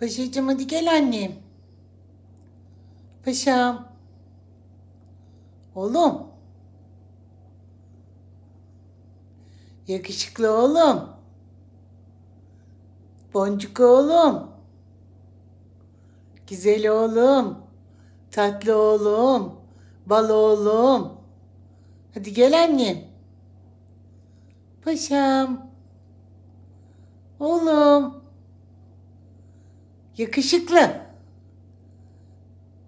Paşacığım hadi gel annem. Paşam. Oğlum. Yakışıklı oğlum. Boncuk oğlum. Güzel oğlum. Tatlı oğlum. Bal oğlum. Hadi gel annem. Paşam. Oğlum. Yakışıklı.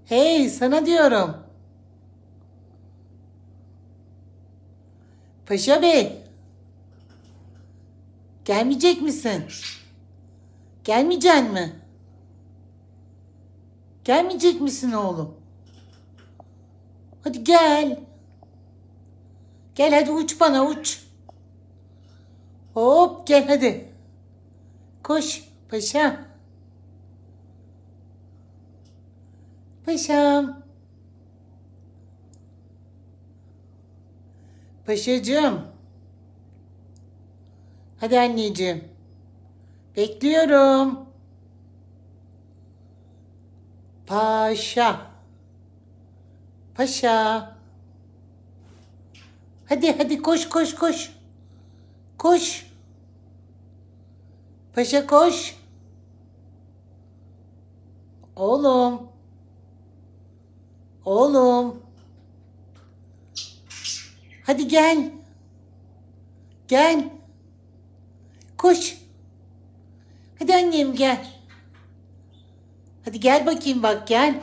Hey sana diyorum. Paşa Bey. Gelmeyecek misin? Gelmeyecek mi? Gelmeyecek misin oğlum? Hadi gel. Gel hadi uç bana uç. Hop gel hadi. Koş paşa. Paşam. Paşacığım. Hadi anneciğim. Bekliyorum. Paşa. Paşa. Hadi hadi koş koş koş. Koş. Paşa koş. Oğlum. Oğlum. Hadi gel. Gel. Koş. Hadi annem gel. Hadi gel bakayım bak gel.